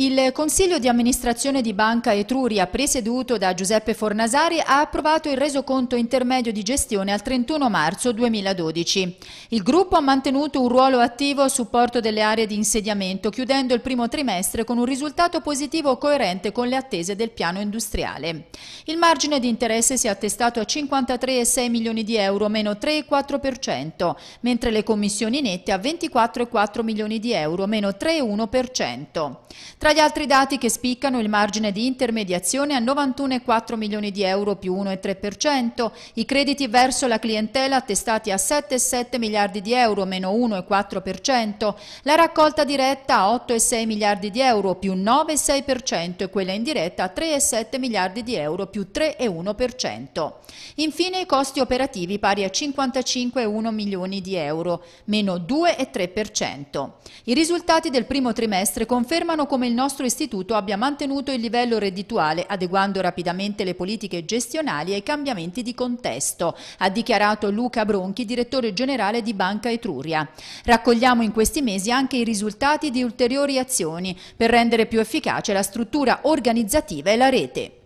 Il Consiglio di amministrazione di Banca Etruria, presieduto da Giuseppe Fornasari, ha approvato il resoconto intermedio di gestione al 31 marzo 2012. Il gruppo ha mantenuto un ruolo attivo a supporto delle aree di insediamento, chiudendo il primo trimestre con un risultato positivo coerente con le attese del piano industriale. Il margine di interesse si è attestato a 53,6 milioni di euro, meno 3,4%, mentre le commissioni nette a 24,4 milioni di euro, meno 3,1%. Tra tra gli altri dati che spiccano il margine di intermediazione a 91,4 milioni di euro più 1,3%, i crediti verso la clientela attestati a 7,7 miliardi di euro meno 1,4%, la raccolta diretta a 8,6 miliardi di euro più 9,6% e quella indiretta a 3,7 miliardi di euro più 3,1%. Infine i costi operativi pari a 55,1 milioni di euro meno 2,3%. I risultati del primo trimestre confermano come il nostro istituto abbia mantenuto il livello reddituale adeguando rapidamente le politiche gestionali ai cambiamenti di contesto, ha dichiarato Luca Bronchi, direttore generale di Banca Etruria. Raccogliamo in questi mesi anche i risultati di ulteriori azioni per rendere più efficace la struttura organizzativa e la rete.